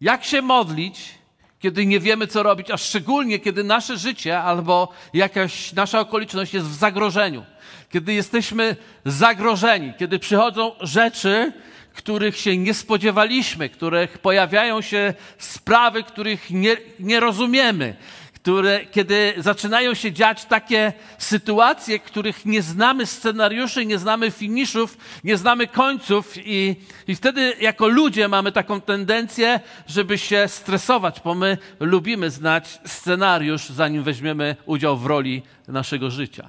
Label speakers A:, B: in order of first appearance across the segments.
A: Jak się modlić, kiedy nie wiemy, co robić, a szczególnie kiedy nasze życie albo jakaś nasza okoliczność jest w zagrożeniu, kiedy jesteśmy zagrożeni, kiedy przychodzą rzeczy, których się nie spodziewaliśmy, których pojawiają się sprawy, których nie, nie rozumiemy, które, kiedy zaczynają się dziać takie sytuacje, których nie znamy scenariuszy, nie znamy finiszów, nie znamy końców, i, i wtedy jako ludzie mamy taką tendencję, żeby się stresować, bo my lubimy znać scenariusz, zanim weźmiemy udział w roli naszego życia.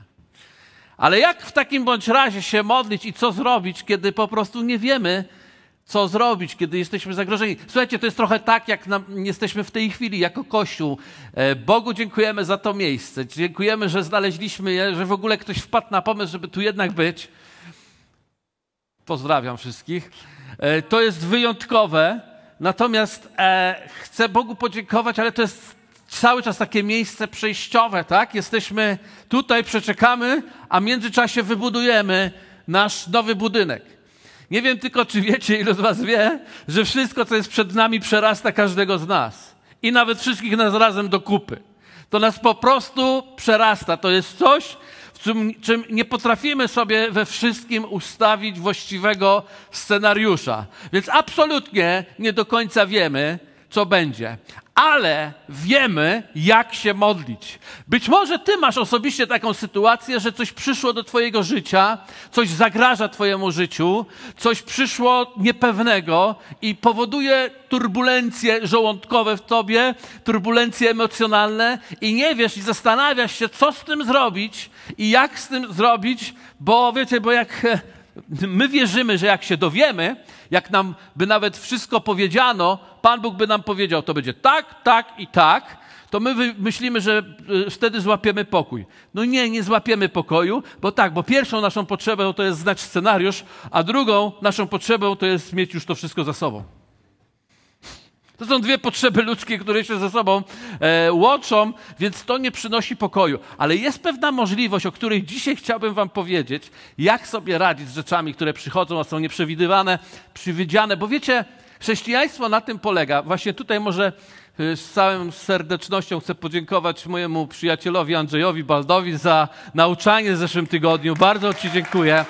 A: Ale jak w takim bądź razie się modlić i co zrobić, kiedy po prostu nie wiemy, co zrobić, kiedy jesteśmy zagrożeni? Słuchajcie, to jest trochę tak, jak nam, jesteśmy w tej chwili jako Kościół. E, Bogu dziękujemy za to miejsce. Dziękujemy, że znaleźliśmy je, że w ogóle ktoś wpadł na pomysł, żeby tu jednak być. Pozdrawiam wszystkich. E, to jest wyjątkowe, natomiast e, chcę Bogu podziękować, ale to jest cały czas takie miejsce przejściowe, tak? Jesteśmy tutaj, przeczekamy, a w międzyczasie wybudujemy nasz nowy budynek. Nie wiem tylko, czy wiecie, ilu z Was wie, że wszystko, co jest przed nami, przerasta każdego z nas. I nawet wszystkich nas razem do kupy. To nas po prostu przerasta. To jest coś, w czym, czym nie potrafimy sobie we wszystkim ustawić właściwego scenariusza. Więc absolutnie nie do końca wiemy, co będzie, ale wiemy, jak się modlić. Być może ty masz osobiście taką sytuację, że coś przyszło do twojego życia, coś zagraża twojemu życiu, coś przyszło niepewnego i powoduje turbulencje żołądkowe w tobie, turbulencje emocjonalne i nie wiesz i zastanawiasz się, co z tym zrobić i jak z tym zrobić, bo wiecie, bo jak my wierzymy, że jak się dowiemy, jak nam by nawet wszystko powiedziano, Pan Bóg by nam powiedział, to będzie tak, tak i tak, to my myślimy, że y, wtedy złapiemy pokój. No nie, nie złapiemy pokoju, bo tak, bo pierwszą naszą potrzebą to jest znać scenariusz, a drugą naszą potrzebą to jest mieć już to wszystko za sobą. To są dwie potrzeby ludzkie, które się ze sobą e, łączą, więc to nie przynosi pokoju. Ale jest pewna możliwość, o której dzisiaj chciałbym Wam powiedzieć, jak sobie radzić z rzeczami, które przychodzą, a są nieprzewidywane, przewidziane. Bo wiecie, chrześcijaństwo na tym polega. Właśnie tutaj może e, z całą serdecznością chcę podziękować mojemu przyjacielowi Andrzejowi Baldowi za nauczanie w zeszłym tygodniu. Bardzo Ci dziękuję.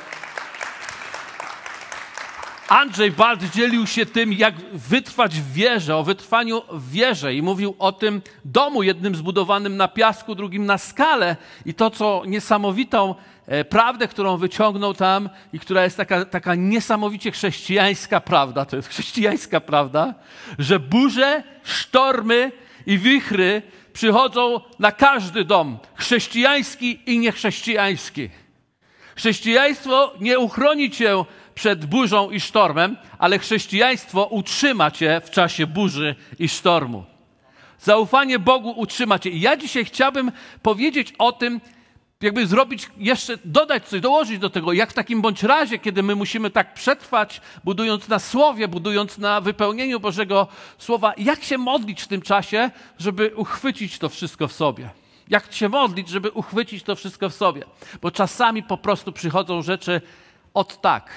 A: Andrzej Bart dzielił się tym, jak wytrwać w wierze, o wytrwaniu w wierze i mówił o tym domu, jednym zbudowanym na piasku, drugim na skale i to, co niesamowitą e, prawdę, którą wyciągnął tam i która jest taka, taka niesamowicie chrześcijańska prawda, to jest chrześcijańska prawda, że burze, sztormy i wichry przychodzą na każdy dom, chrześcijański i niechrześcijański. Chrześcijaństwo nie uchroni cię przed burzą i sztormem, ale chrześcijaństwo utrzyma cię w czasie burzy i sztormu. Zaufanie Bogu utrzyma cię. I ja dzisiaj chciałbym powiedzieć o tym, jakby zrobić jeszcze, dodać coś, dołożyć do tego, jak w takim bądź razie, kiedy my musimy tak przetrwać, budując na słowie, budując na wypełnieniu Bożego Słowa, jak się modlić w tym czasie, żeby uchwycić to wszystko w sobie. Jak się modlić, żeby uchwycić to wszystko w sobie. Bo czasami po prostu przychodzą rzeczy od tak,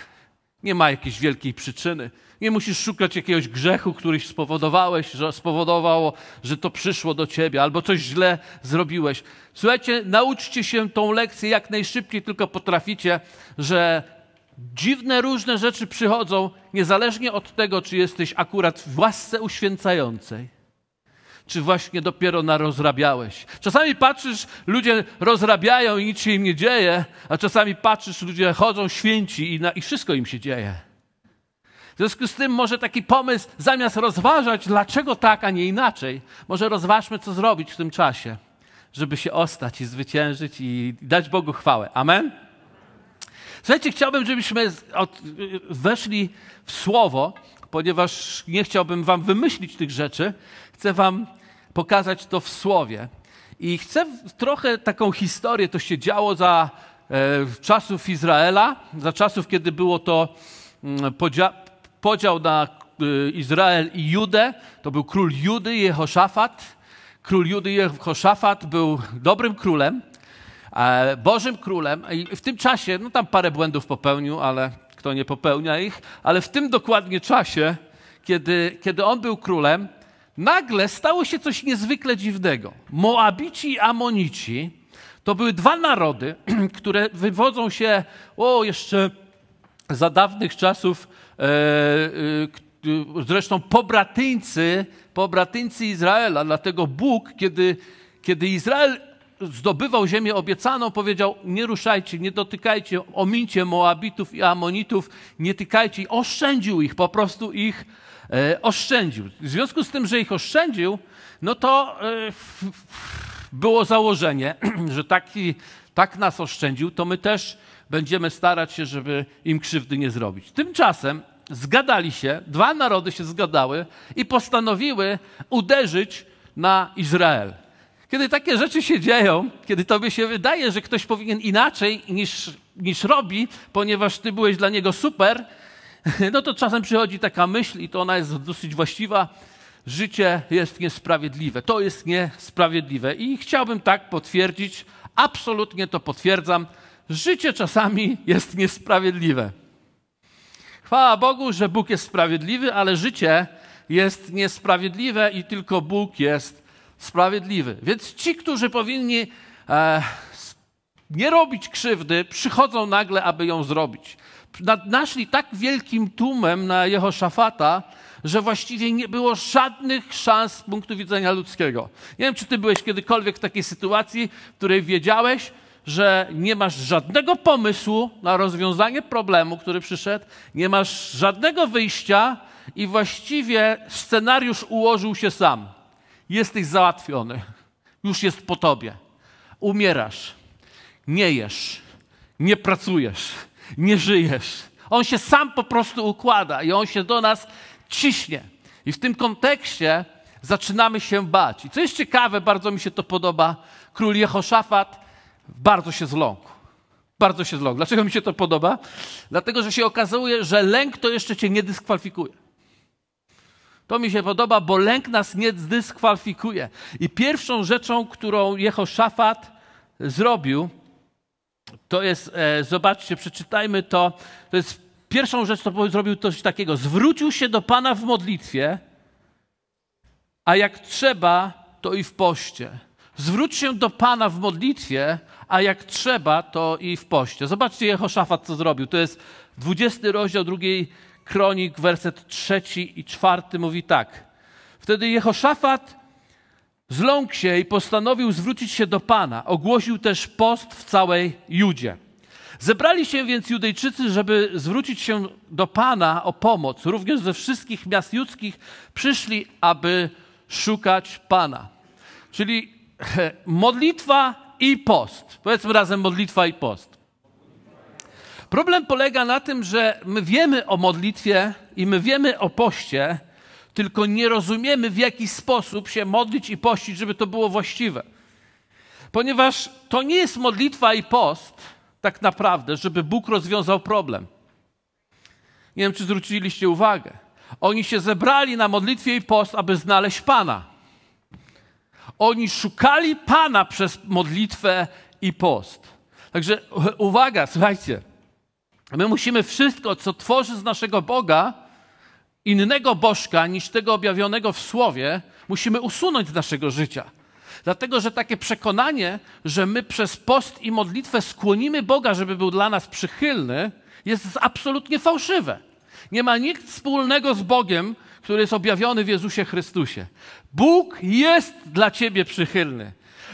A: nie ma jakiejś wielkiej przyczyny. Nie musisz szukać jakiegoś grzechu, któryś spowodowałeś, że spowodowało, że to przyszło do ciebie, albo coś źle zrobiłeś. Słuchajcie, nauczcie się tą lekcję jak najszybciej tylko potraficie, że dziwne różne rzeczy przychodzą, niezależnie od tego, czy jesteś akurat w łasce uświęcającej czy właśnie dopiero narozrabiałeś? Czasami patrzysz, ludzie rozrabiają i nic się im nie dzieje, a czasami patrzysz, ludzie chodzą święci i, na, i wszystko im się dzieje. W związku z tym może taki pomysł, zamiast rozważać, dlaczego tak, a nie inaczej, może rozważmy, co zrobić w tym czasie, żeby się ostać i zwyciężyć i dać Bogu chwałę. Amen? Słuchajcie, chciałbym, żebyśmy weszli w słowo, ponieważ nie chciałbym wam wymyślić tych rzeczy, chcę wam pokazać to w słowie. I chcę trochę taką historię, to się działo za e, czasów Izraela, za czasów, kiedy było to mm, podzia podział na e, Izrael i Judę. To był król Judy, Jehoszafat. Król Judy, Jehoszafat był dobrym królem, e, Bożym królem. I w tym czasie, no tam parę błędów popełnił, ale kto nie popełnia ich, ale w tym dokładnie czasie, kiedy, kiedy on był królem, nagle stało się coś niezwykle dziwnego. Moabici i Amonici to były dwa narody, które wywodzą się, o, jeszcze za dawnych czasów, e, e, zresztą pobratyńcy, pobratyńcy Izraela. Dlatego Bóg, kiedy, kiedy Izrael zdobywał ziemię obiecaną, powiedział: Nie ruszajcie, nie dotykajcie, omincie Moabitów i Amonitów, nie tykajcie. I oszczędził ich, po prostu ich e, oszczędził. W związku z tym, że ich oszczędził, no to e, f, f, było założenie, że taki, tak nas oszczędził, to my też będziemy starać się, żeby im krzywdy nie zrobić. Tymczasem zgadali się, dwa narody się zgadały i postanowiły uderzyć na Izrael. Kiedy takie rzeczy się dzieją, kiedy tobie się wydaje, że ktoś powinien inaczej niż, niż robi, ponieważ ty byłeś dla niego super, no to czasem przychodzi taka myśl i to ona jest dosyć właściwa. Życie jest niesprawiedliwe. To jest niesprawiedliwe. I chciałbym tak potwierdzić, absolutnie to potwierdzam. Życie czasami jest niesprawiedliwe. Chwała Bogu, że Bóg jest sprawiedliwy, ale życie jest niesprawiedliwe i tylko Bóg jest sprawiedliwy. Więc ci, którzy powinni e, nie robić krzywdy, przychodzą nagle, aby ją zrobić. Naszli tak wielkim tłumem na Jehoszafata, że właściwie nie było żadnych szans z punktu widzenia ludzkiego. Nie wiem, czy ty byłeś kiedykolwiek w takiej sytuacji, w której wiedziałeś, że nie masz żadnego pomysłu na rozwiązanie problemu, który przyszedł, nie masz żadnego wyjścia i właściwie scenariusz ułożył się sam jesteś załatwiony, już jest po tobie. Umierasz, nie jesz, nie pracujesz, nie żyjesz. On się sam po prostu układa i on się do nas ciśnie. I w tym kontekście zaczynamy się bać. I co jest ciekawe, bardzo mi się to podoba, król Jehoszafat bardzo się zląkł. Bardzo się zląkł. Dlaczego mi się to podoba? Dlatego, że się okazuje, że lęk to jeszcze cię nie dyskwalifikuje. To mi się podoba, bo lęk nas nie zdyskwalifikuje. I pierwszą rzeczą, którą Jehoszafat zrobił, to jest, e, zobaczcie, przeczytajmy to, to jest pierwszą rzecz, co zrobił coś takiego. Zwrócił się do Pana w modlitwie, a jak trzeba, to i w poście. Zwróć się do Pana w modlitwie, a jak trzeba, to i w poście. Zobaczcie Jehoszafat, co zrobił. To jest 20 rozdział drugiej Kronik, werset trzeci i czwarty mówi tak. Wtedy Jehoszafat zląkł się i postanowił zwrócić się do Pana. Ogłosił też post w całej Judzie. Zebrali się więc Judejczycy, żeby zwrócić się do Pana o pomoc. Również ze wszystkich miast judzkich przyszli, aby szukać Pana. Czyli modlitwa i post. Powiedzmy razem modlitwa i post. Problem polega na tym, że my wiemy o modlitwie i my wiemy o poście, tylko nie rozumiemy, w jaki sposób się modlić i pościć, żeby to było właściwe. Ponieważ to nie jest modlitwa i post, tak naprawdę, żeby Bóg rozwiązał problem. Nie wiem, czy zwróciliście uwagę. Oni się zebrali na modlitwie i post, aby znaleźć Pana. Oni szukali Pana przez modlitwę i post. Także uwaga, słuchajcie. My musimy wszystko, co tworzy z naszego Boga, innego Bożka niż tego objawionego w Słowie, musimy usunąć z naszego życia. Dlatego, że takie przekonanie, że my przez post i modlitwę skłonimy Boga, żeby był dla nas przychylny, jest absolutnie fałszywe. Nie ma nic wspólnego z Bogiem, który jest objawiony w Jezusie Chrystusie. Bóg jest dla ciebie przychylny.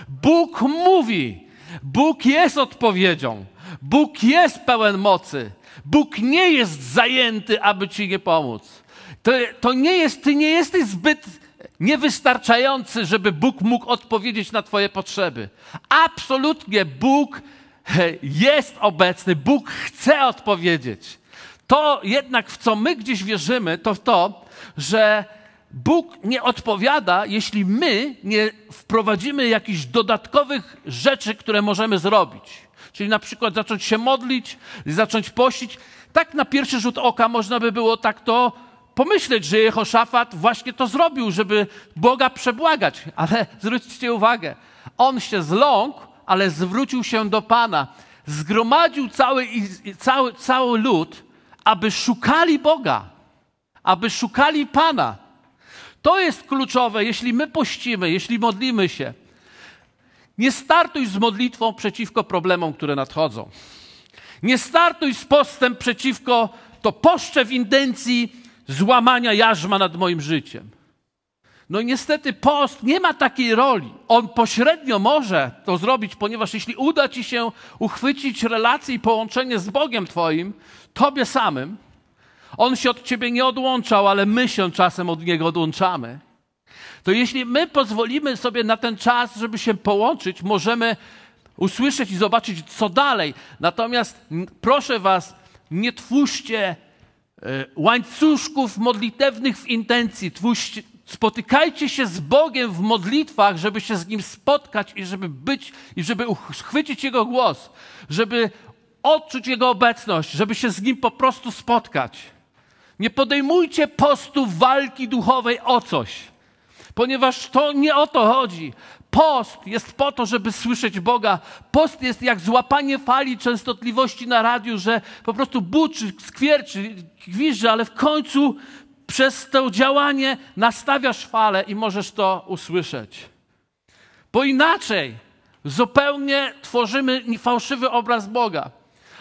A: Bóg mówi. Bóg jest odpowiedzią. Bóg jest pełen mocy. Bóg nie jest zajęty, aby ci nie pomóc. To, to nie jest, ty nie jesteś zbyt niewystarczający, żeby Bóg mógł odpowiedzieć na Twoje potrzeby. Absolutnie Bóg jest obecny, Bóg chce odpowiedzieć. To jednak, w co my gdzieś wierzymy, to w to, że Bóg nie odpowiada, jeśli my nie wprowadzimy jakichś dodatkowych rzeczy, które możemy zrobić. Czyli na przykład zacząć się modlić, zacząć pościć. Tak na pierwszy rzut oka można by było tak to pomyśleć, że Jehoszafat właśnie to zrobił, żeby Boga przebłagać. Ale zwróćcie uwagę, on się zląkł, ale zwrócił się do Pana. Zgromadził cały, cały, cały lud, aby szukali Boga, aby szukali Pana. To jest kluczowe, jeśli my pościmy, jeśli modlimy się, nie startuj z modlitwą przeciwko problemom, które nadchodzą. Nie startuj z postem przeciwko to poszczę w intencji złamania jarzma nad moim życiem. No i niestety post nie ma takiej roli. On pośrednio może to zrobić, ponieważ jeśli uda ci się uchwycić relację i połączenie z Bogiem Twoim, Tobie samym, On się od Ciebie nie odłączał, ale my się czasem od Niego odłączamy to jeśli my pozwolimy sobie na ten czas, żeby się połączyć, możemy usłyszeć i zobaczyć, co dalej. Natomiast proszę Was, nie twórzcie e, łańcuszków modlitewnych w intencji, twórzcie, Spotykajcie się z Bogiem w modlitwach, żeby się z Nim spotkać i żeby być, i żeby uchwycić Jego głos, żeby odczuć Jego obecność, żeby się z Nim po prostu spotkać. Nie podejmujcie postu walki duchowej o coś ponieważ to nie o to chodzi. Post jest po to, żeby słyszeć Boga. Post jest jak złapanie fali częstotliwości na radiu, że po prostu buczy, skwierczy, gwizdże, ale w końcu przez to działanie nastawiasz falę i możesz to usłyszeć. Bo inaczej zupełnie tworzymy fałszywy obraz Boga,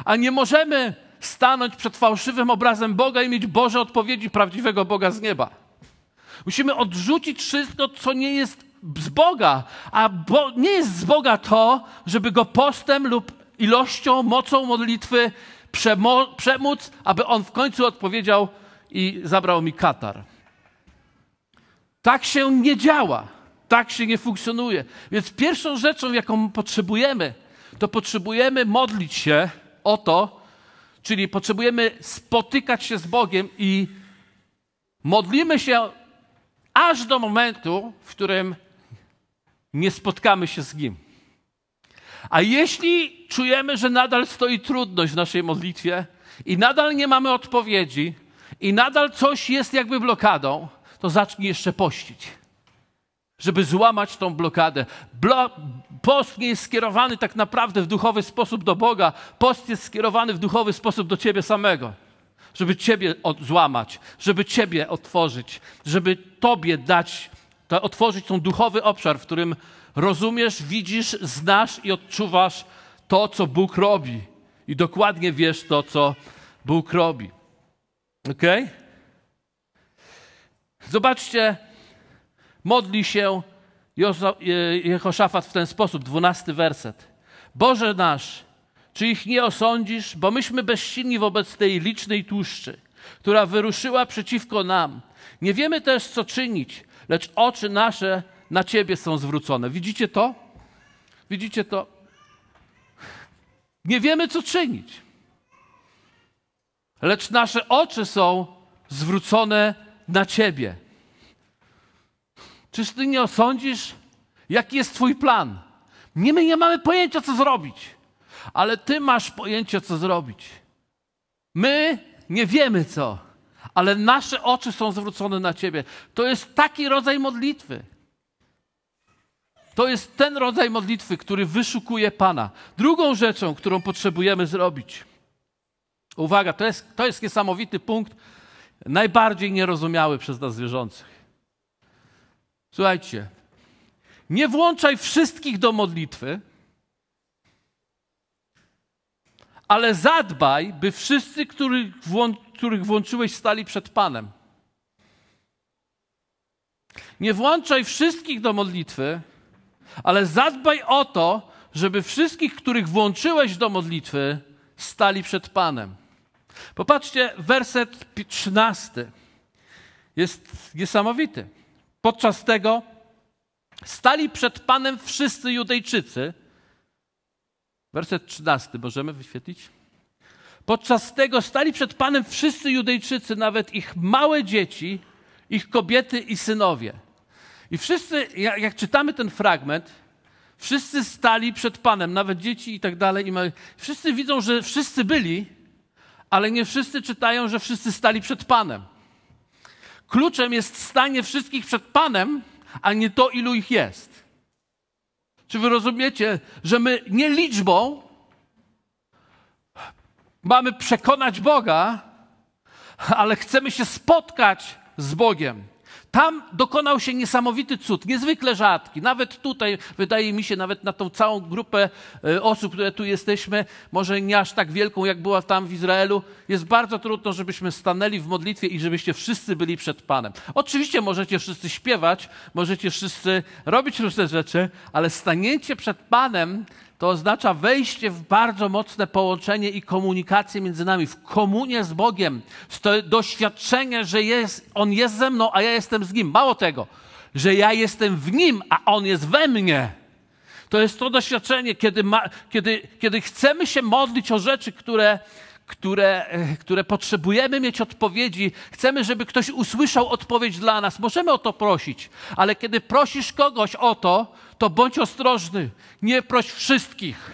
A: a nie możemy stanąć przed fałszywym obrazem Boga i mieć Boże odpowiedzi prawdziwego Boga z nieba. Musimy odrzucić wszystko, co nie jest z Boga. A bo, nie jest z Boga to, żeby go postem lub ilością, mocą modlitwy przemo- przemóc, aby on w końcu odpowiedział i zabrał mi katar. Tak się nie działa. Tak się nie funkcjonuje. Więc pierwszą rzeczą, jaką potrzebujemy, to potrzebujemy modlić się o to, czyli potrzebujemy spotykać się z Bogiem i modlimy się aż do momentu, w którym nie spotkamy się z Nim. A jeśli czujemy, że nadal stoi trudność w naszej modlitwie i nadal nie mamy odpowiedzi i nadal coś jest jakby blokadą, to zacznij jeszcze pościć, żeby złamać tą blokadę. Blo post nie jest skierowany tak naprawdę w duchowy sposób do Boga, post jest skierowany w duchowy sposób do Ciebie samego żeby Ciebie złamać, żeby Ciebie otworzyć, żeby Tobie dać, to, otworzyć ten duchowy obszar, w którym rozumiesz, widzisz, znasz i odczuwasz to, co Bóg robi. I dokładnie wiesz to, co Bóg robi. Ok? Zobaczcie, modli się Jehoszafat w ten sposób, dwunasty werset. Boże nasz, czy ich nie osądzisz? Bo myśmy bezsilni wobec tej licznej tłuszczy, która wyruszyła przeciwko nam. Nie wiemy też, co czynić, lecz oczy nasze na Ciebie są zwrócone. Widzicie to? Widzicie to? Nie wiemy, co czynić, lecz nasze oczy są zwrócone na Ciebie. Czyż Ty nie osądzisz, jaki jest Twój plan? Nie, my nie mamy pojęcia, co zrobić ale ty masz pojęcie, co zrobić. My nie wiemy co, ale nasze oczy są zwrócone na ciebie. To jest taki rodzaj modlitwy. To jest ten rodzaj modlitwy, który wyszukuje Pana. Drugą rzeczą, którą potrzebujemy zrobić, uwaga, to jest, to jest niesamowity punkt, najbardziej nierozumiały przez nas wierzących. Słuchajcie, nie włączaj wszystkich do modlitwy, ale zadbaj, by wszyscy, których, włą których włączyłeś, stali przed Panem. Nie włączaj wszystkich do modlitwy, ale zadbaj o to, żeby wszystkich, których włączyłeś do modlitwy, stali przed Panem. Popatrzcie, werset 13 jest niesamowity. Podczas tego stali przed Panem wszyscy Judejczycy, Werset 13 możemy wyświetlić? Podczas tego stali przed Panem wszyscy Judejczycy, nawet ich małe dzieci, ich kobiety i synowie. I wszyscy, jak, jak czytamy ten fragment, wszyscy stali przed Panem, nawet dzieci i tak dalej. I małe, wszyscy widzą, że wszyscy byli, ale nie wszyscy czytają, że wszyscy stali przed Panem. Kluczem jest stanie wszystkich przed Panem, a nie to, ilu ich jest. Czy wy rozumiecie, że my nie liczbą mamy przekonać Boga, ale chcemy się spotkać z Bogiem? Tam dokonał się niesamowity cud, niezwykle rzadki. Nawet tutaj, wydaje mi się, nawet na tą całą grupę e, osób, które tu jesteśmy, może nie aż tak wielką, jak była tam w Izraelu, jest bardzo trudno, żebyśmy stanęli w modlitwie i żebyście wszyscy byli przed Panem. Oczywiście możecie wszyscy śpiewać, możecie wszyscy robić różne rzeczy, ale staniecie przed Panem to oznacza wejście w bardzo mocne połączenie i komunikację między nami, w komunię z Bogiem, to doświadczenie, że jest, On jest ze mną, a ja jestem z Nim. Mało tego, że ja jestem w Nim, a On jest we mnie. To jest to doświadczenie, kiedy, ma, kiedy, kiedy chcemy się modlić o rzeczy, które które, e, które potrzebujemy mieć odpowiedzi. Chcemy, żeby ktoś usłyszał odpowiedź dla nas. Możemy o to prosić, ale kiedy prosisz kogoś o to, to bądź ostrożny. Nie proś wszystkich.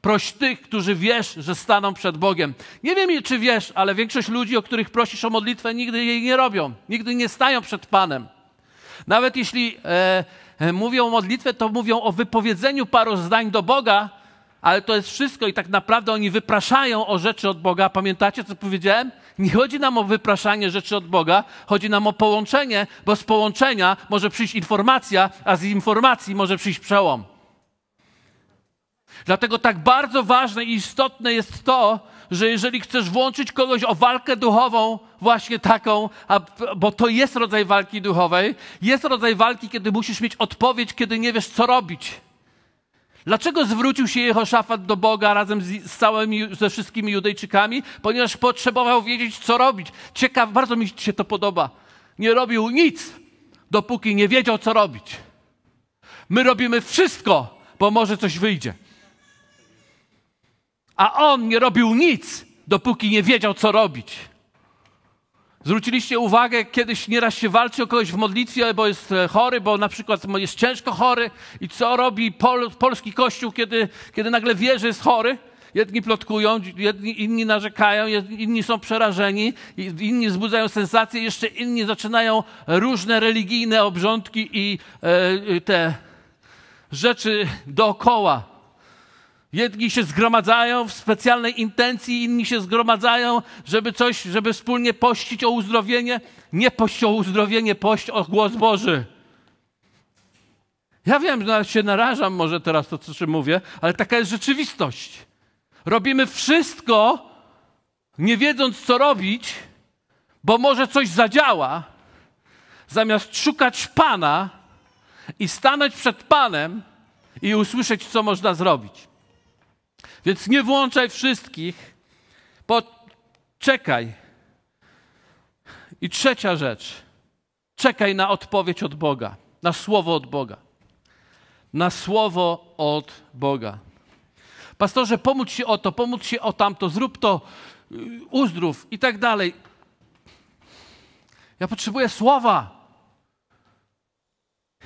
A: Proś tych, którzy wiesz, że staną przed Bogiem. Nie wiem, czy wiesz, ale większość ludzi, o których prosisz o modlitwę, nigdy jej nie robią. Nigdy nie stają przed Panem. Nawet jeśli e, e mówią o modlitwę, to mówią o wypowiedzeniu paru zdań do Boga, ale to jest wszystko i tak naprawdę oni wypraszają o rzeczy od Boga. Pamiętacie, co powiedziałem? Nie chodzi nam o wypraszanie rzeczy od Boga, chodzi nam o połączenie, bo z połączenia może przyjść informacja, a z informacji może przyjść przełom. Dlatego tak bardzo ważne i istotne jest to, że jeżeli chcesz włączyć kogoś o walkę duchową, właśnie taką, a, bo to jest rodzaj walki duchowej, jest rodzaj walki, kiedy musisz mieć odpowiedź, kiedy nie wiesz, co robić. Dlaczego zwrócił się Jehoszafat do Boga razem z, z całymi, ze wszystkimi Judejczykami? Ponieważ potrzebował wiedzieć, co robić. Ciekaw, bardzo mi się to podoba. Nie robił nic, dopóki nie wiedział, co robić. My robimy wszystko, bo może coś wyjdzie. A on nie robił nic, dopóki nie wiedział, co robić. Zwróciliście uwagę, kiedyś nieraz się walczy o kogoś w modlitwie, bo jest e, chory, bo na przykład jest ciężko chory. I co robi pol, polski kościół, kiedy, kiedy nagle wie, że jest chory? Jedni plotkują, jedni, inni narzekają, jedni, inni są przerażeni, inni wzbudzają sensację, jeszcze inni zaczynają różne religijne obrządki i e, e te rzeczy dookoła Jedni się zgromadzają w specjalnej intencji, inni się zgromadzają, żeby coś, żeby wspólnie pościć o uzdrowienie. Nie pość o uzdrowienie, pość o głos Boży. Ja wiem, że się narażam może teraz to, co czym mówię, ale taka jest rzeczywistość. Robimy wszystko, nie wiedząc, co robić, bo może coś zadziała, zamiast szukać Pana i stanąć przed Panem i usłyszeć, co można zrobić. Więc nie włączaj wszystkich, poczekaj. I trzecia rzecz. Czekaj na odpowiedź od Boga, na słowo od Boga. Na słowo od Boga. Pastorze, pomóc się o to, pomóc się o tamto, zrób to, y, uzdrów i tak dalej. Ja potrzebuję słowa.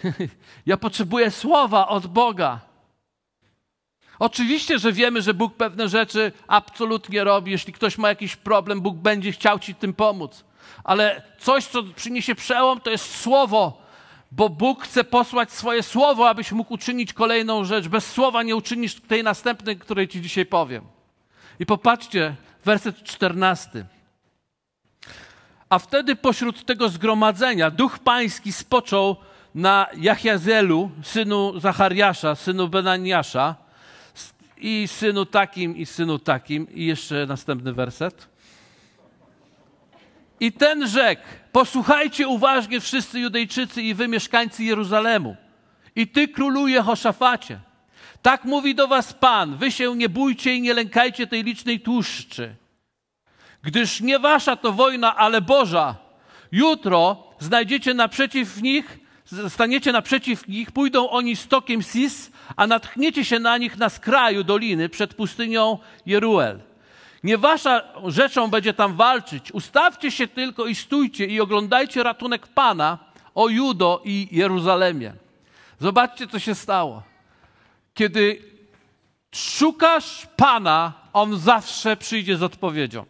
A: ja potrzebuję słowa od Boga. Oczywiście, że wiemy, że Bóg pewne rzeczy absolutnie robi. Jeśli ktoś ma jakiś problem, Bóg będzie chciał ci tym pomóc. Ale coś, co przyniesie przełom, to jest słowo, bo Bóg chce posłać swoje słowo, abyś mógł uczynić kolejną rzecz. Bez słowa nie uczynisz tej następnej, której ci dzisiaj powiem. I popatrzcie, werset czternasty. A wtedy pośród tego zgromadzenia duch pański spoczął na Jachjazelu, synu Zachariasza, synu Benaniasza, i synu takim, i synu takim, i jeszcze następny werset. I ten rzekł: Posłuchajcie uważnie wszyscy Judejczycy i wy mieszkańcy Jeruzalemu. I ty króluje Hoszafacie. Tak mówi do was Pan: Wy się nie bójcie i nie lękajcie tej licznej tłuszczy. Gdyż nie wasza to wojna, ale Boża. Jutro znajdziecie naprzeciw nich, staniecie naprzeciw nich, pójdą oni stokiem Sis a natkniecie się na nich na skraju doliny przed pustynią Jeruel. Nie wasza rzeczą będzie tam walczyć. Ustawcie się tylko i stójcie i oglądajcie ratunek Pana o Judo i Jeruzalemie. Zobaczcie, co się stało. Kiedy szukasz Pana, On zawsze przyjdzie z odpowiedzią.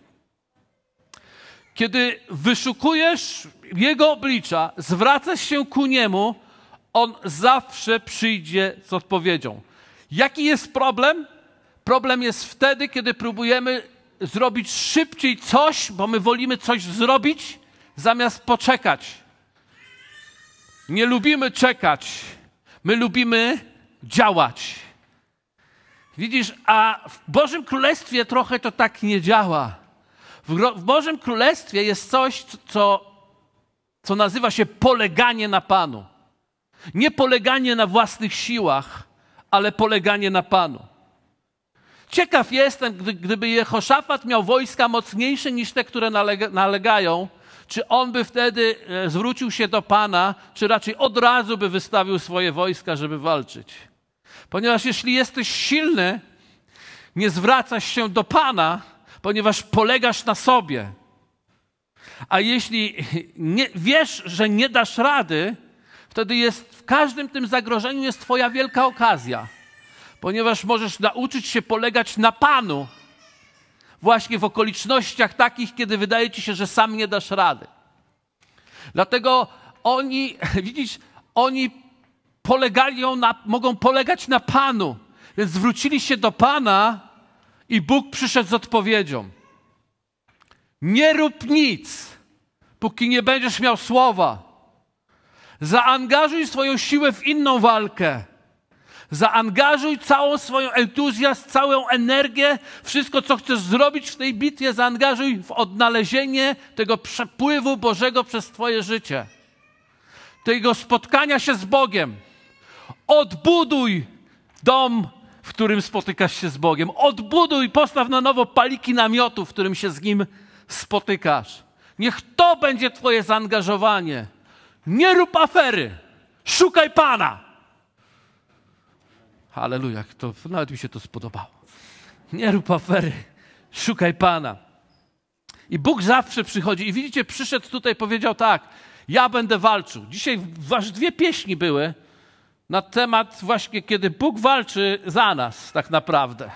A: Kiedy wyszukujesz Jego oblicza, zwracasz się ku Niemu, on zawsze przyjdzie z odpowiedzią. Jaki jest problem? Problem jest wtedy, kiedy próbujemy zrobić szybciej coś, bo my wolimy coś zrobić, zamiast poczekać. Nie lubimy czekać, my lubimy działać. Widzisz, a w Bożym Królestwie trochę to tak nie działa. W Bożym Królestwie jest coś, co, co nazywa się poleganie na Panu. Nie poleganie na własnych siłach, ale poleganie na Panu. Ciekaw jestem, gdyby Jehoszafat miał wojska mocniejsze niż te, które nalegają, czy on by wtedy e, zwrócił się do Pana, czy raczej od razu by wystawił swoje wojska, żeby walczyć. Ponieważ jeśli jesteś silny, nie zwracasz się do Pana, ponieważ polegasz na sobie. A jeśli nie, wiesz, że nie dasz rady, wtedy jest każdym tym zagrożeniu jest Twoja wielka okazja, ponieważ możesz nauczyć się polegać na Panu właśnie w okolicznościach takich, kiedy wydaje Ci się, że sam nie dasz rady. Dlatego oni, widzisz, oni polegali na, mogą polegać na Panu, więc zwrócili się do Pana i Bóg przyszedł z odpowiedzią. Nie rób nic, póki nie będziesz miał słowa Zaangażuj swoją siłę w inną walkę. Zaangażuj całą swoją entuzjazm, całą energię, wszystko, co chcesz zrobić w tej bitwie, zaangażuj w odnalezienie tego przepływu Bożego przez Twoje życie, tego spotkania się z Bogiem. Odbuduj dom, w którym spotykasz się z Bogiem. Odbuduj, postaw na nowo paliki namiotu, w którym się z Nim spotykasz. Niech to będzie Twoje zaangażowanie. Nie rób afery. Szukaj Pana. Aleluja, to, nawet mi się to spodobało. Nie rób afery. Szukaj Pana. I Bóg zawsze przychodzi. I widzicie, przyszedł tutaj, powiedział tak: Ja będę walczył. Dzisiaj aż dwie pieśni były na temat właśnie, kiedy Bóg walczy za nas, tak naprawdę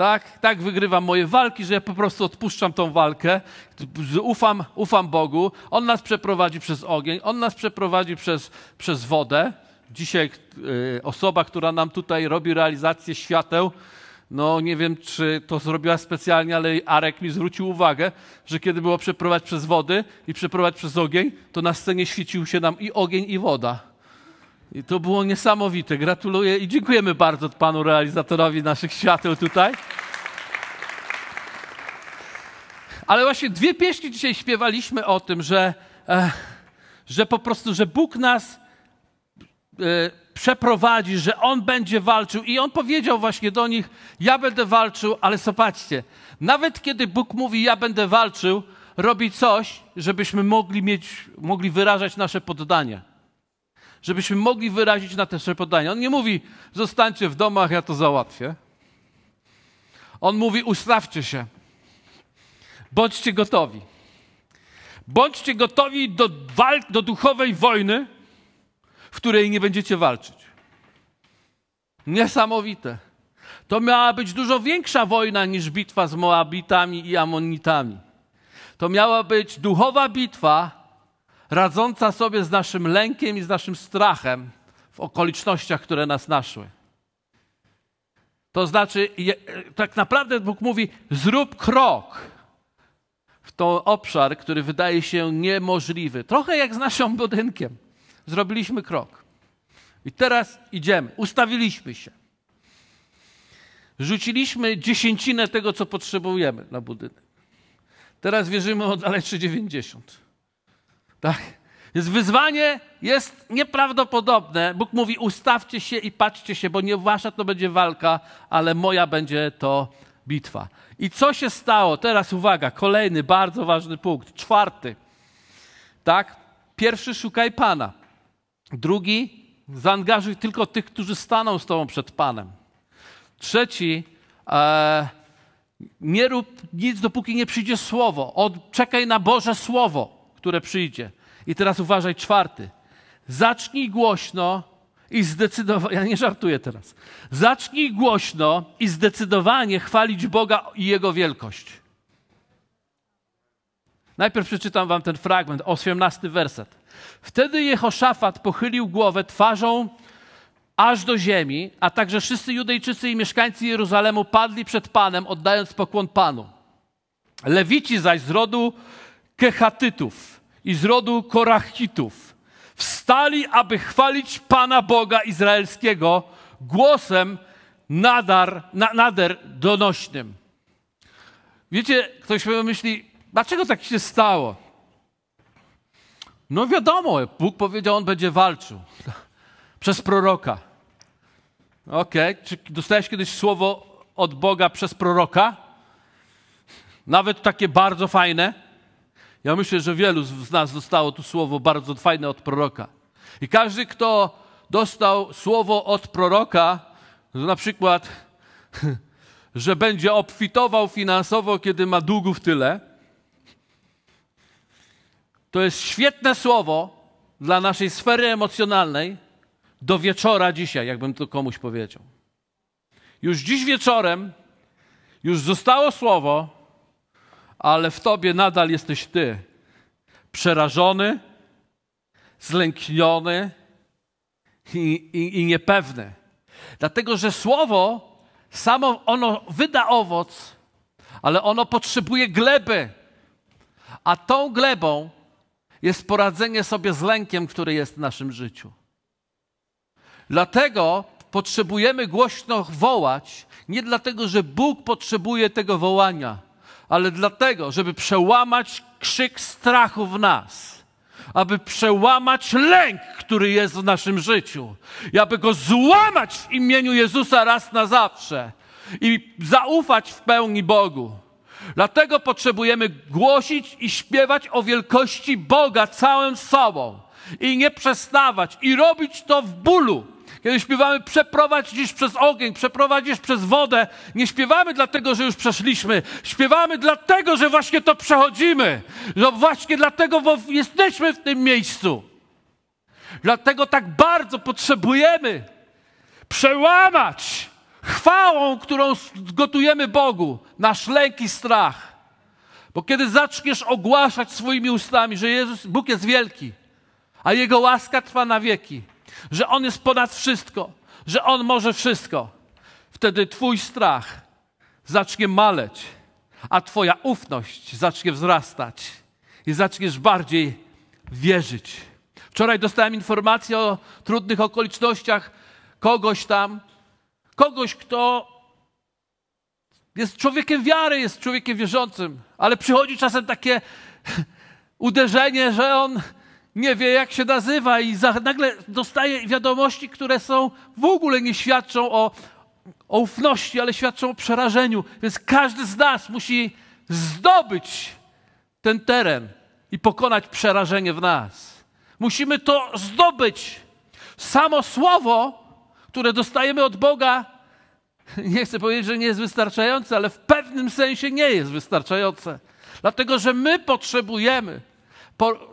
A: tak? Tak wygrywam moje walki, że ja po prostu odpuszczam tą walkę, ufam, ufam Bogu. On nas przeprowadzi przez ogień, On nas przeprowadzi przez, przez wodę. Dzisiaj y, osoba, która nam tutaj robi realizację świateł, no nie wiem, czy to zrobiła specjalnie, ale Arek mi zwrócił uwagę, że kiedy było przeprowadzić przez wody i przeprowadzić przez ogień, to na scenie świecił się nam i ogień, i woda. I to było niesamowite. Gratuluję i dziękujemy bardzo panu realizatorowi naszych świateł tutaj. Ale właśnie dwie pieśni dzisiaj śpiewaliśmy o tym, że, e, że po prostu, że Bóg nas e, przeprowadzi, że On będzie walczył. I On powiedział właśnie do nich, ja będę walczył, ale zobaczcie, nawet kiedy Bóg mówi, ja będę walczył, robi coś, żebyśmy mogli mieć, mogli wyrażać nasze poddanie żebyśmy mogli wyrazić na nasze podanie. On nie mówi, zostańcie w domach, ja to załatwię. On mówi, ustawcie się, bądźcie gotowi. Bądźcie gotowi do, walk, do duchowej wojny, w której nie będziecie walczyć. Niesamowite. To miała być dużo większa wojna niż bitwa z Moabitami i Amonitami. To miała być duchowa bitwa, radząca sobie z naszym lękiem i z naszym strachem w okolicznościach, które nas naszły. To znaczy, tak naprawdę Bóg mówi: zrób krok w ten obszar, który wydaje się niemożliwy. Trochę jak z naszym budynkiem. Zrobiliśmy krok. I teraz idziemy, ustawiliśmy się. Rzuciliśmy dziesięcinę tego, co potrzebujemy na budynek. Teraz wierzymy o dalej 90. Tak? Więc wyzwanie jest nieprawdopodobne. Bóg mówi: ustawcie się i patrzcie się, bo nie wasza to będzie walka, ale moja będzie to bitwa. I co się stało? Teraz uwaga, kolejny bardzo ważny punkt, czwarty. Tak? Pierwszy szukaj Pana. Drugi zaangażuj tylko tych, którzy staną z Tobą przed Panem. Trzeci e, nie rób nic, dopóki nie przyjdzie słowo. Od, czekaj na Boże słowo które przyjdzie. I teraz uważaj, czwarty. Zacznij głośno i zdecydowanie, ja nie żartuję teraz. Zacznij głośno i zdecydowanie chwalić Boga i Jego wielkość. Najpierw przeczytam wam ten fragment, osiemnasty werset. Wtedy Jehoszafat pochylił głowę twarzą aż do ziemi, a także wszyscy Judejczycy i mieszkańcy Jeruzalemu padli przed Panem, oddając pokłon Panu. Lewici zaś z rodu Kechatytów i z rodu Korachitów, wstali, aby chwalić Pana Boga Izraelskiego głosem nadar, na, nader donośnym. Wiecie, ktoś sobie myśli, dlaczego tak się stało? No wiadomo, Bóg powiedział, on będzie walczył przez proroka. Okej, okay. czy dostałeś kiedyś słowo od Boga przez proroka? Nawet takie bardzo fajne. Ja myślę, że wielu z nas dostało tu słowo bardzo fajne od proroka. I każdy, kto dostał słowo od proroka, no na przykład, że będzie obfitował finansowo, kiedy ma długów tyle, to jest świetne słowo dla naszej sfery emocjonalnej do wieczora dzisiaj, jakbym to komuś powiedział. Już dziś wieczorem już zostało słowo, ale w tobie nadal jesteś ty. Przerażony, zlękniony i, i, i niepewny. Dlatego, że słowo samo ono wyda owoc, ale ono potrzebuje gleby. A tą glebą jest poradzenie sobie z lękiem, który jest w naszym życiu. Dlatego potrzebujemy głośno wołać, nie dlatego, że Bóg potrzebuje tego wołania ale dlatego, żeby przełamać krzyk strachu w nas, aby przełamać lęk, który jest w naszym życiu, i aby go złamać w imieniu Jezusa raz na zawsze i zaufać w pełni Bogu. Dlatego potrzebujemy głosić i śpiewać o wielkości Boga całym sobą i nie przestawać i robić to w bólu, kiedy śpiewamy przeprowadzisz przez ogień, przeprowadzisz przez wodę, nie śpiewamy dlatego, że już przeszliśmy. Śpiewamy dlatego, że właśnie to przechodzimy. No właśnie dlatego, bo jesteśmy w tym miejscu. Dlatego tak bardzo potrzebujemy przełamać chwałą, którą gotujemy Bogu, nasz lęk i strach. Bo kiedy zaczniesz ogłaszać swoimi ustami, że Jezus, Bóg jest wielki, a Jego łaska trwa na wieki, że On jest ponad wszystko, że On może wszystko, wtedy Twój strach zacznie maleć, a Twoja ufność zacznie wzrastać i zaczniesz bardziej wierzyć. Wczoraj dostałem informację o trudnych okolicznościach kogoś tam, kogoś, kto jest człowiekiem wiary, jest człowiekiem wierzącym, ale przychodzi czasem takie uderzenie, że on nie wie, jak się nazywa, i za, nagle dostaje wiadomości, które są w ogóle nie świadczą o, o ufności, ale świadczą o przerażeniu. Więc każdy z nas musi zdobyć ten teren i pokonać przerażenie w nas. Musimy to zdobyć. Samo słowo, które dostajemy od Boga, nie chcę powiedzieć, że nie jest wystarczające, ale w pewnym sensie nie jest wystarczające. Dlatego, że my potrzebujemy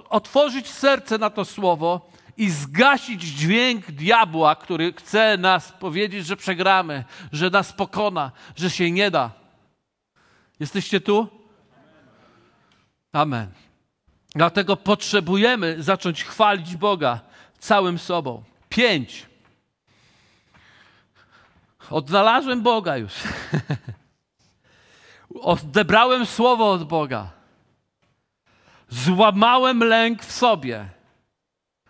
A: otworzyć serce na to słowo i zgasić dźwięk diabła, który chce nas powiedzieć, że przegramy, że nas pokona, że się nie da. Jesteście tu? Amen. Dlatego potrzebujemy zacząć chwalić Boga całym sobą. Pięć. Odnalazłem Boga już. Odebrałem słowo od Boga. Złamałem lęk w sobie.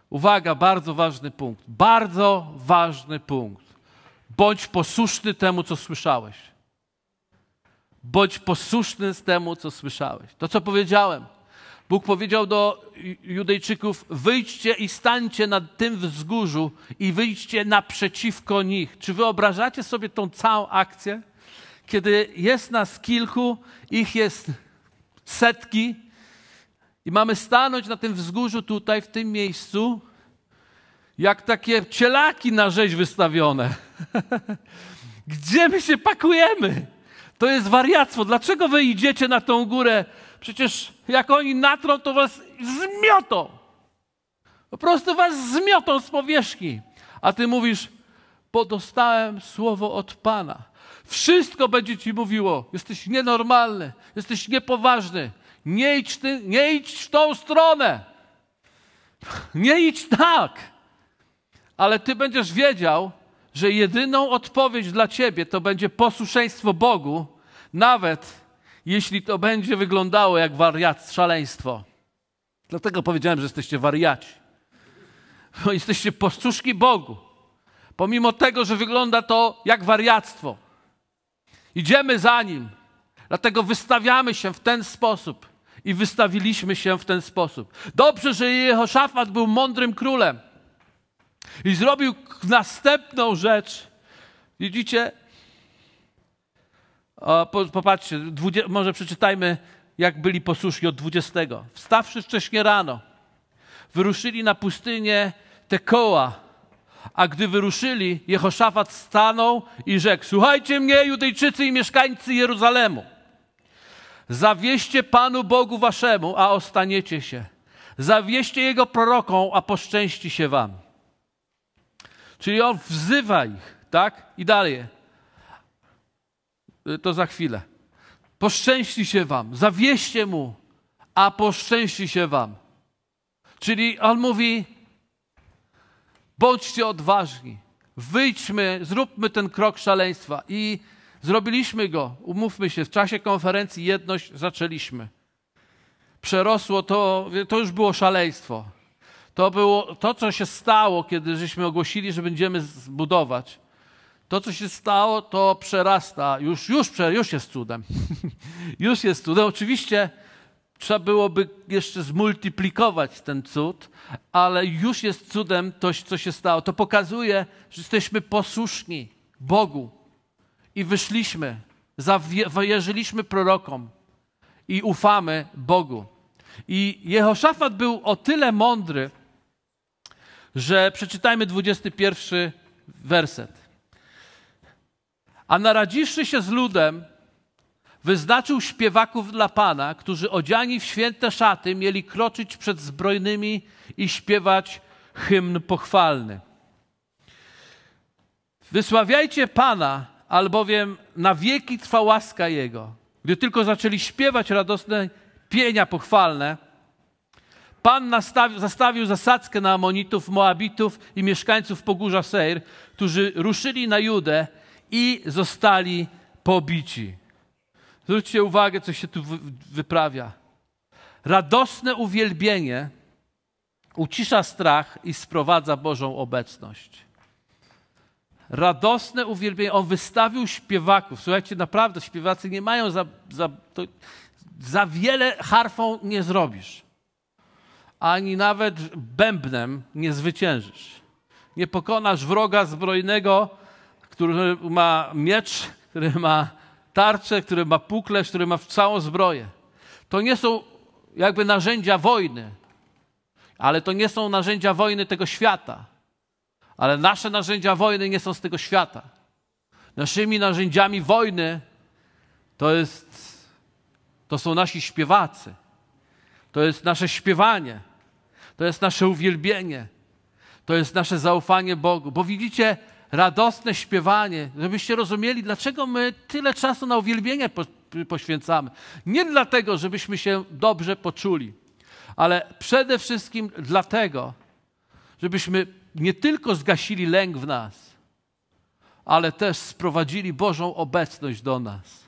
A: Uwaga, bardzo ważny punkt. Bardzo ważny punkt. Bądź posłuszny temu, co słyszałeś. Bądź posłuszny z temu, co słyszałeś. To, co powiedziałem. Bóg powiedział do Judejczyków: Wyjdźcie i stańcie na tym wzgórzu i wyjdźcie naprzeciwko nich. Czy wyobrażacie sobie tą całą akcję? Kiedy jest nas kilku, ich jest setki, i mamy stanąć na tym wzgórzu tutaj, w tym miejscu, jak takie cielaki na rzeź wystawione. Gdzie my się pakujemy? To jest wariactwo. Dlaczego wy idziecie na tą górę? Przecież jak oni natrą, to was zmiotą. Po prostu was zmiotą z powierzchni. A ty mówisz, podostałem słowo od Pana. Wszystko będzie ci mówiło. Jesteś nienormalny, jesteś niepoważny, nie idź, ty, nie idź w tą stronę, nie idź tak. Ale ty będziesz wiedział, że jedyną odpowiedź dla ciebie to będzie posłuszeństwo Bogu, nawet jeśli to będzie wyglądało jak wariat, szaleństwo. Dlatego powiedziałem, że jesteście wariaci. Bo jesteście posłuszni Bogu, pomimo tego, że wygląda to jak wariactwo. Idziemy za Nim, dlatego wystawiamy się w ten sposób i wystawiliśmy się w ten sposób. Dobrze, że Jehoszafat był mądrym królem i zrobił następną rzecz. Widzicie? O, po, popatrzcie, dwudzie- może przeczytajmy, jak byli posłuszni od 20. Wstawszy wcześnie rano, wyruszyli na pustynię te koła. A gdy wyruszyli, Jehoszafat stanął i rzekł: Słuchajcie mnie, Judejczycy i mieszkańcy Jeruzalemu. Zawieście Panu Bogu waszemu, a ostaniecie się. Zawieście Jego proroką, a poszczęści się wam. Czyli on wzywa ich, tak? I dalej. Y, to za chwilę. Poszczęści się wam, zawieście mu, a poszczęści się wam. Czyli on mówi: bądźcie odważni, wyjdźmy, zróbmy ten krok szaleństwa i Zrobiliśmy go, umówmy się, w czasie konferencji jedność zaczęliśmy. Przerosło to, to już było szaleństwo. To było to, co się stało, kiedy żeśmy ogłosili, że będziemy zbudować. To, co się stało, to przerasta, już, już, już jest cudem. już jest cudem. Oczywiście trzeba byłoby jeszcze zmultiplikować ten cud, ale już jest cudem to, co się stało. To pokazuje, że jesteśmy posłuszni Bogu i wyszliśmy, zawierzyliśmy prorokom i ufamy Bogu. I Jehoszafat był o tyle mądry, że przeczytajmy 21 werset. A naradziwszy się z ludem, wyznaczył śpiewaków dla Pana, którzy odziani w święte szaty mieli kroczyć przed zbrojnymi i śpiewać hymn pochwalny. Wysławiajcie Pana, albowiem na wieki trwa łaska Jego. Gdy tylko zaczęli śpiewać radosne pienia pochwalne, Pan nastawił, zastawił zasadzkę na Amonitów, Moabitów i mieszkańców Pogórza Seir, którzy ruszyli na Judę i zostali pobici. Zwróćcie uwagę, co się tu wyprawia. Radosne uwielbienie ucisza strach i sprowadza Bożą obecność radosne uwielbienie. On wystawił śpiewaków. Słuchajcie, naprawdę śpiewacy nie mają za, za, to, za wiele harfą nie zrobisz. Ani nawet bębnem nie zwyciężysz. Nie pokonasz wroga zbrojnego, który ma miecz, który ma tarczę, który ma puklerz, który ma całą zbroję. To nie są jakby narzędzia wojny, ale to nie są narzędzia wojny tego świata. Ale nasze narzędzia wojny nie są z tego świata. Naszymi narzędziami wojny to, jest, to są nasi śpiewacy. To jest nasze śpiewanie. To jest nasze uwielbienie. To jest nasze zaufanie Bogu. Bo widzicie, radosne śpiewanie, żebyście rozumieli, dlaczego my tyle czasu na uwielbienie poświęcamy. Nie dlatego, żebyśmy się dobrze poczuli, ale przede wszystkim dlatego, żebyśmy nie tylko zgasili lęk w nas, ale też sprowadzili Bożą obecność do nas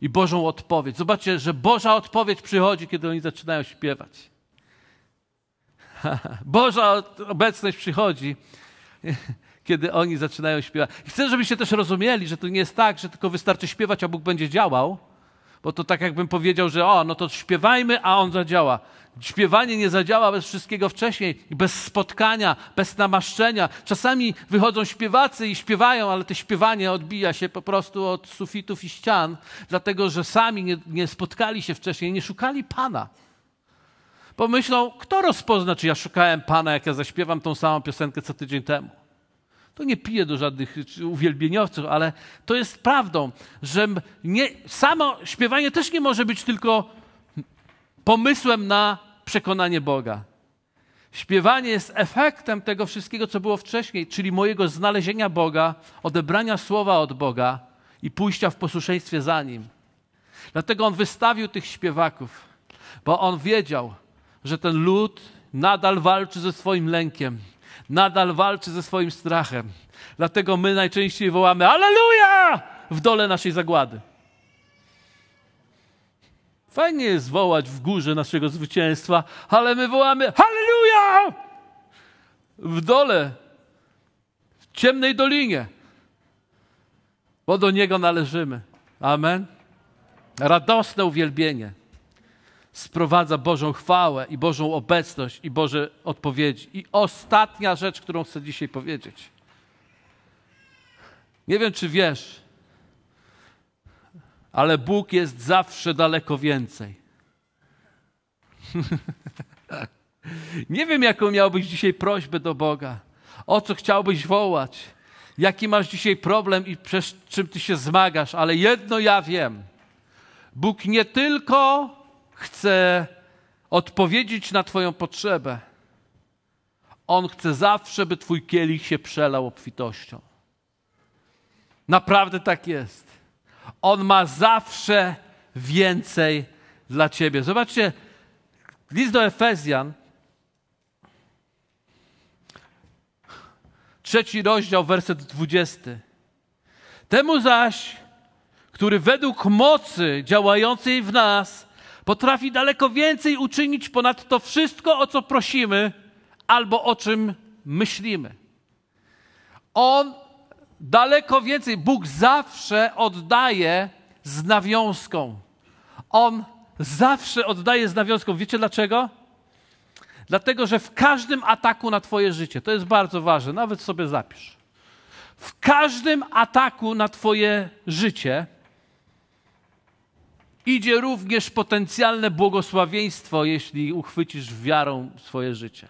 A: i Bożą odpowiedź. Zobaczcie, że Boża odpowiedź przychodzi, kiedy oni zaczynają śpiewać. Boża obecność przychodzi, kiedy oni zaczynają śpiewać. Chcę, żebyście też rozumieli, że to nie jest tak, że tylko wystarczy śpiewać, a Bóg będzie działał bo to tak jakbym powiedział, że o, no to śpiewajmy, a on zadziała. Śpiewanie nie zadziała bez wszystkiego wcześniej, bez spotkania, bez namaszczenia. Czasami wychodzą śpiewacy i śpiewają, ale to śpiewanie odbija się po prostu od sufitów i ścian, dlatego że sami nie, nie spotkali się wcześniej, nie szukali Pana. Pomyślą, kto rozpozna, czy ja szukałem Pana, jak ja zaśpiewam tą samą piosenkę co tydzień temu. To nie piję do żadnych uwielbieniowców, ale to jest prawdą, że nie, samo śpiewanie też nie może być tylko pomysłem na przekonanie Boga. Śpiewanie jest efektem tego wszystkiego, co było wcześniej, czyli mojego znalezienia Boga, odebrania słowa od Boga i pójścia w posłuszeństwie za Nim. Dlatego On wystawił tych śpiewaków, bo On wiedział, że ten lud nadal walczy ze swoim lękiem nadal walczy ze swoim strachem. Dlatego my najczęściej wołamy Aleluja! w dole naszej zagłady. Fajnie jest wołać w górze naszego zwycięstwa, ale my wołamy Halleluja! W dole, w ciemnej dolinie, bo do Niego należymy. Amen. Radosne uwielbienie sprowadza Bożą chwałę i Bożą obecność i Boże odpowiedzi. I ostatnia rzecz, którą chcę dzisiaj powiedzieć. Nie wiem, czy wiesz, ale Bóg jest zawsze daleko więcej. Nie wiem, jaką miałbyś dzisiaj prośbę do Boga, o co chciałbyś wołać, jaki masz dzisiaj problem i przez czym ty się zmagasz, ale jedno ja wiem. Bóg nie tylko chce odpowiedzieć na Twoją potrzebę. On chce zawsze, by Twój kielich się przelał obfitością. Naprawdę tak jest. On ma zawsze więcej dla Ciebie. Zobaczcie, list do Efezjan, trzeci rozdział, werset dwudziesty. Temu zaś, który według mocy działającej w nas Potrafi daleko więcej uczynić ponad to wszystko, o co prosimy albo o czym myślimy. On daleko więcej, Bóg zawsze oddaje z nawiązką. On zawsze oddaje z nawiązką. Wiecie dlaczego? Dlatego, że w każdym ataku na Twoje życie, to jest bardzo ważne, nawet sobie zapisz. W każdym ataku na Twoje życie, idzie również potencjalne błogosławieństwo, jeśli uchwycisz wiarą swoje życie.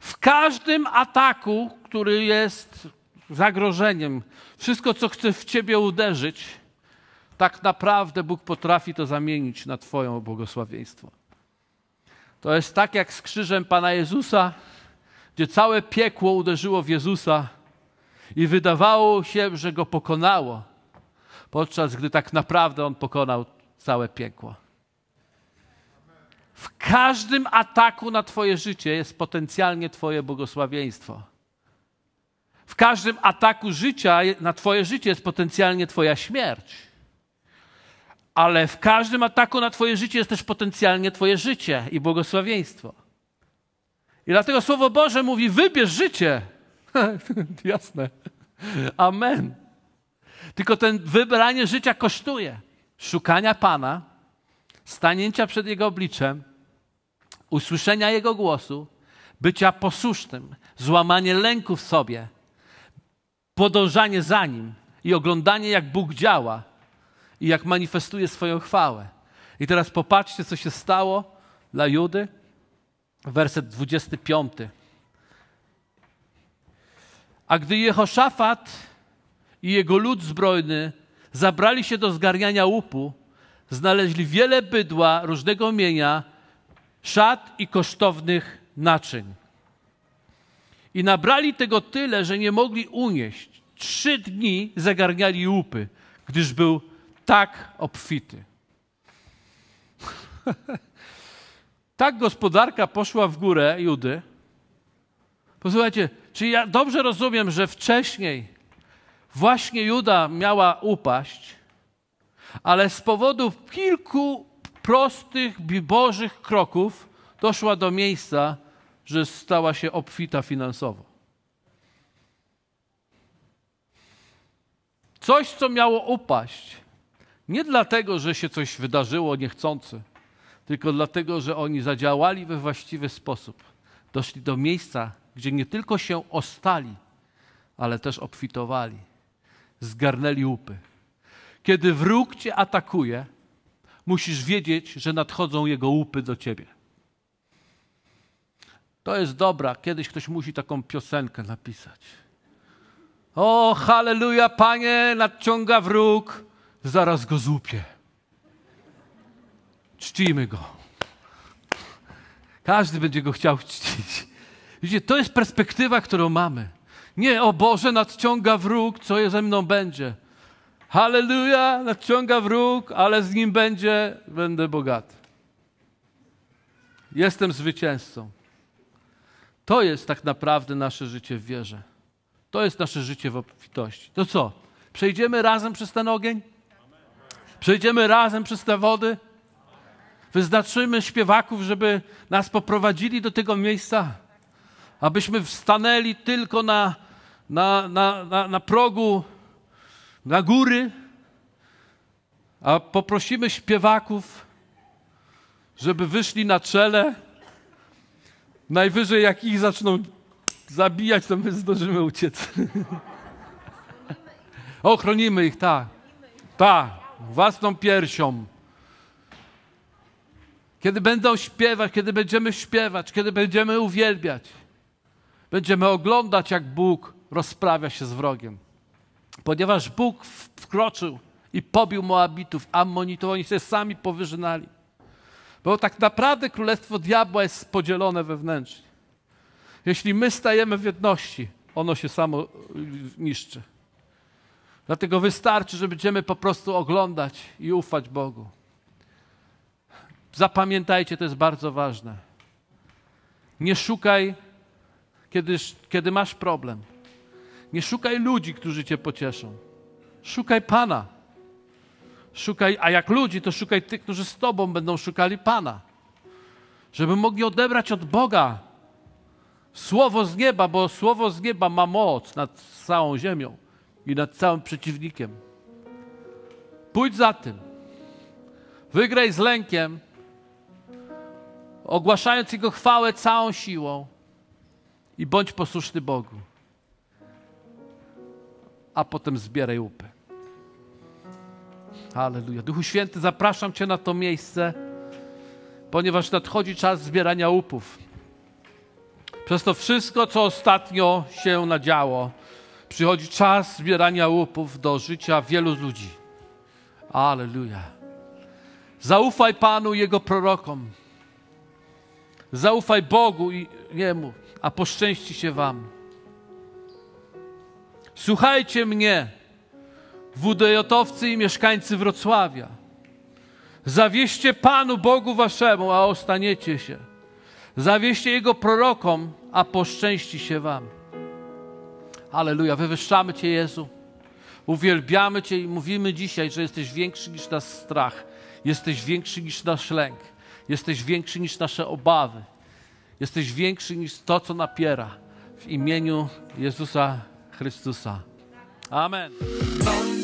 A: W każdym ataku, który jest zagrożeniem, wszystko, co chce w ciebie uderzyć, tak naprawdę Bóg potrafi to zamienić na Twoje błogosławieństwo. To jest tak jak z krzyżem Pana Jezusa, gdzie całe piekło uderzyło w Jezusa i wydawało się, że go pokonało podczas gdy tak naprawdę on pokonał całe piekło. W każdym ataku na Twoje życie jest potencjalnie Twoje błogosławieństwo. W każdym ataku życia na Twoje życie jest potencjalnie Twoja śmierć. Ale w każdym ataku na Twoje życie jest też potencjalnie Twoje życie i błogosławieństwo. I dlatego Słowo Boże mówi: wybierz życie. Jasne. Amen. Tylko ten wybranie życia kosztuje szukania Pana, stanięcia przed Jego obliczem, usłyszenia Jego głosu, bycia posłusznym, złamanie lęku w sobie, podążanie za Nim i oglądanie, jak Bóg działa i jak manifestuje swoją chwałę. I teraz popatrzcie, co się stało dla Judy. Werset 25. A gdy Jehoszafat i jego lud zbrojny zabrali się do zgarniania łupu, znaleźli wiele bydła różnego mienia, szat i kosztownych naczyń. I nabrali tego tyle, że nie mogli unieść. Trzy dni zagarniali łupy, gdyż był tak obfity. tak gospodarka poszła w górę Judy. Posłuchajcie, czy ja dobrze rozumiem, że wcześniej Właśnie Juda miała upaść, ale z powodu kilku prostych, bożych kroków doszła do miejsca, że stała się obfita finansowo. Coś, co miało upaść, nie dlatego, że się coś wydarzyło niechcący, tylko dlatego, że oni zadziałali we właściwy sposób. Doszli do miejsca, gdzie nie tylko się ostali, ale też obfitowali zgarnęli łupy. Kiedy wróg cię atakuje, musisz wiedzieć, że nadchodzą jego łupy do ciebie. To jest dobra. Kiedyś ktoś musi taką piosenkę napisać. O, halleluja, panie, nadciąga wróg, zaraz go złupie. Czcimy go. Każdy będzie go chciał czcić. Widzicie, to jest perspektywa, którą mamy. Nie, o Boże, nadciąga wróg, co ze mną będzie. Halleluja, nadciąga wróg, ale z nim będzie, będę bogaty. Jestem zwycięzcą. To jest tak naprawdę nasze życie w wierze. To jest nasze życie w obfitości. To co? Przejdziemy razem przez ten ogień? Przejdziemy razem przez te wody? Wyznaczymy śpiewaków, żeby nas poprowadzili do tego miejsca? Abyśmy wstanęli tylko na na, na, na, na progu, na góry, a poprosimy śpiewaków, żeby wyszli na czele. Najwyżej jak ich zaczną zabijać, to my zdążymy uciec. Ochronimy ich, tak. Tak, własną piersią. Kiedy będą śpiewać, kiedy będziemy śpiewać, kiedy będziemy uwielbiać, będziemy oglądać, jak Bóg rozprawia się z wrogiem. Ponieważ Bóg wkroczył i pobił Moabitów, Ammonitów, oni się sami powyżynali. Bo tak naprawdę królestwo diabła jest podzielone wewnętrznie. Jeśli my stajemy w jedności, ono się samo y, niszczy. Dlatego wystarczy, że będziemy po prostu oglądać i ufać Bogu. Zapamiętajcie, to jest bardzo ważne. Nie szukaj, kiedy, kiedy masz problem, nie szukaj ludzi, którzy cię pocieszą. Szukaj Pana. Szukaj, a jak ludzi, to szukaj tych, którzy z Tobą będą szukali Pana. Żeby mogli odebrać od Boga słowo z nieba, bo słowo z nieba ma moc nad całą ziemią i nad całym przeciwnikiem. Pójdź za tym. Wygraj z lękiem, ogłaszając Jego chwałę całą siłą i bądź posłuszny Bogu a potem zbieraj łupy. Aleluja. Duchu Święty, zapraszam Cię na to miejsce, ponieważ nadchodzi czas zbierania łupów. Przez to wszystko, co ostatnio się nadziało, przychodzi czas zbierania łupów do życia wielu ludzi. Aleluja. Zaufaj Panu i Jego prorokom. Zaufaj Bogu i Jemu, a poszczęści się Wam. Słuchajcie mnie, WDJ-owcy i mieszkańcy Wrocławia. Zawieście Panu Bogu Waszemu, a ostaniecie się. Zawieście Jego prorokom, a poszczęści się Wam. Aleluja, wywyższamy Cię, Jezu. Uwielbiamy Cię i mówimy dzisiaj, że jesteś większy niż nasz strach, jesteś większy niż nasz lęk, jesteś większy niż nasze obawy, jesteś większy niż to, co napiera. W imieniu Jezusa Christus, sa. Amen.